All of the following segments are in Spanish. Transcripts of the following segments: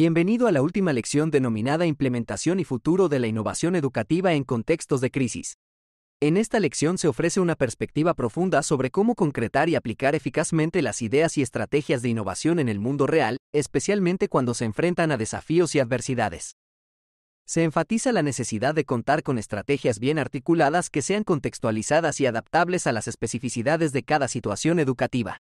Bienvenido a la última lección denominada Implementación y futuro de la innovación educativa en contextos de crisis. En esta lección se ofrece una perspectiva profunda sobre cómo concretar y aplicar eficazmente las ideas y estrategias de innovación en el mundo real, especialmente cuando se enfrentan a desafíos y adversidades. Se enfatiza la necesidad de contar con estrategias bien articuladas que sean contextualizadas y adaptables a las especificidades de cada situación educativa.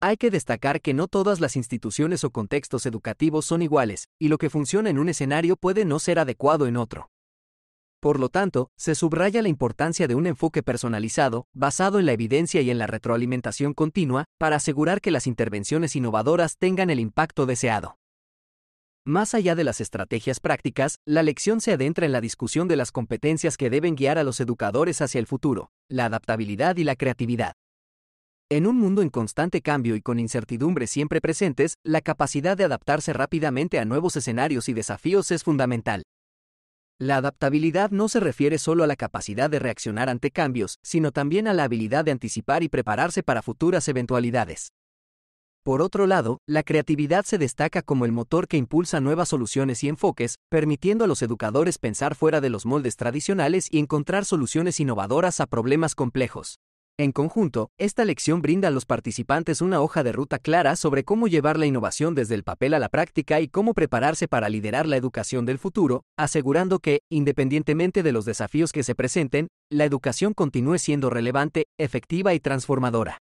Hay que destacar que no todas las instituciones o contextos educativos son iguales, y lo que funciona en un escenario puede no ser adecuado en otro. Por lo tanto, se subraya la importancia de un enfoque personalizado, basado en la evidencia y en la retroalimentación continua, para asegurar que las intervenciones innovadoras tengan el impacto deseado. Más allá de las estrategias prácticas, la lección se adentra en la discusión de las competencias que deben guiar a los educadores hacia el futuro, la adaptabilidad y la creatividad. En un mundo en constante cambio y con incertidumbres siempre presentes, la capacidad de adaptarse rápidamente a nuevos escenarios y desafíos es fundamental. La adaptabilidad no se refiere solo a la capacidad de reaccionar ante cambios, sino también a la habilidad de anticipar y prepararse para futuras eventualidades. Por otro lado, la creatividad se destaca como el motor que impulsa nuevas soluciones y enfoques, permitiendo a los educadores pensar fuera de los moldes tradicionales y encontrar soluciones innovadoras a problemas complejos. En conjunto, esta lección brinda a los participantes una hoja de ruta clara sobre cómo llevar la innovación desde el papel a la práctica y cómo prepararse para liderar la educación del futuro, asegurando que, independientemente de los desafíos que se presenten, la educación continúe siendo relevante, efectiva y transformadora.